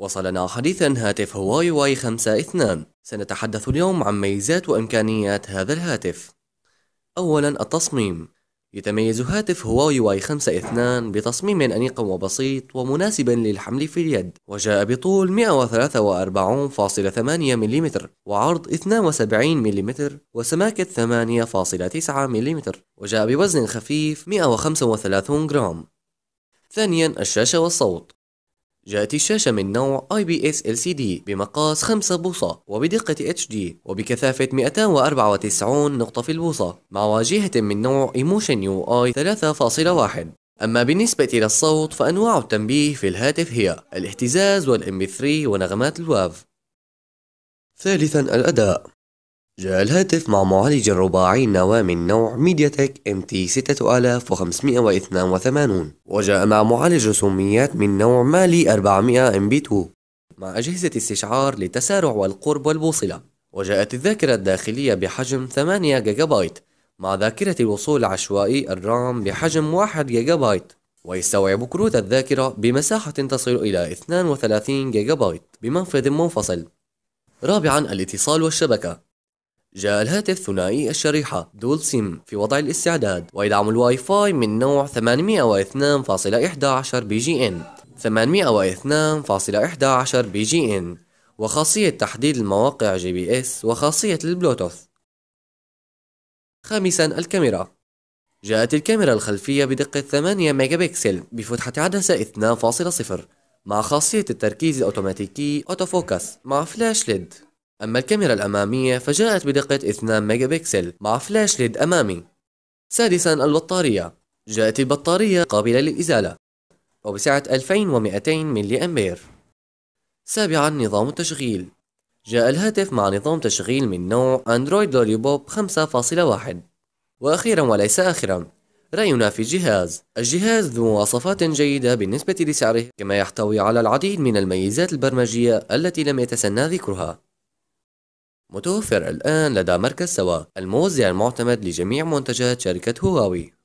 وصلنا حديثا هاتف هواوي واي 5 2 سنتحدث اليوم عن ميزات وإمكانيات هذا الهاتف أولا التصميم يتميز هاتف هواوي واي 5 2 بتصميم أنيق وبسيط ومناسب للحمل في اليد وجاء بطول 143.8 ملم وعرض 72 ملم وسماكة 8.9 ملم وجاء بوزن خفيف 135 جرام ثانيا الشاشة والصوت جاءت الشاشة من نوع IPS LCD بمقاس 5 بوصة وبدقة HD وبكثافة 294 نقطة في البوصة مع واجهة من نوع Emotion UI 3.1 أما بالنسبة للصوت فأنواع التنبيه في الهاتف هي الاهتزاز والMP3 ونغمات الواف ثالثا الأداء جاء الهاتف مع معالج رباعي نواة من نوع ميديا تك ام تي 6582 وجاء مع معالج رسوميات من نوع مالي 400 ام بي 2 مع أجهزة استشعار للتسارع والقرب والبوصلة وجاءت الذاكرة الداخلية بحجم 8 جيجا بايت مع ذاكرة الوصول العشوائي الرام بحجم 1 جيجا بايت ويستوعب كروت الذاكرة بمساحة تصل إلى 32 جيجا بايت بمنفذ منفصل رابعا الاتصال والشبكة جاء الهاتف ثنائي الشريحة دول سيم في وضع الاستعداد ويدعم الواي فاي من نوع 802.11 بي جي ان 802.11 بي جي ان وخاصية تحديد المواقع جي بي اس وخاصية البلوتوث خامسا الكاميرا جاءت الكاميرا الخلفية بدقة 8 ميجا بكسل بفتحة عدسة 2.0 مع خاصية التركيز الأوتوماتيكي أوتوفوكس مع فلاش ليد أما الكاميرا الأمامية فجاءت بدقة 2 ميجا بكسل مع فلاش ليد أمامي سادسا البطارية جاءت البطارية قابلة للإزالة وبسعة 2200 ملي أمبير سابعا نظام التشغيل جاء الهاتف مع نظام تشغيل من نوع أندرويد لوليبوب 5.1 وأخيرا وليس آخرا رأينا في الجهاز الجهاز ذو مواصفات جيدة بالنسبة لسعره كما يحتوي على العديد من الميزات البرمجية التي لم يتسنى ذكرها متوفر الآن لدى مركز سوا الموزع يعني المعتمد لجميع منتجات شركة هواوي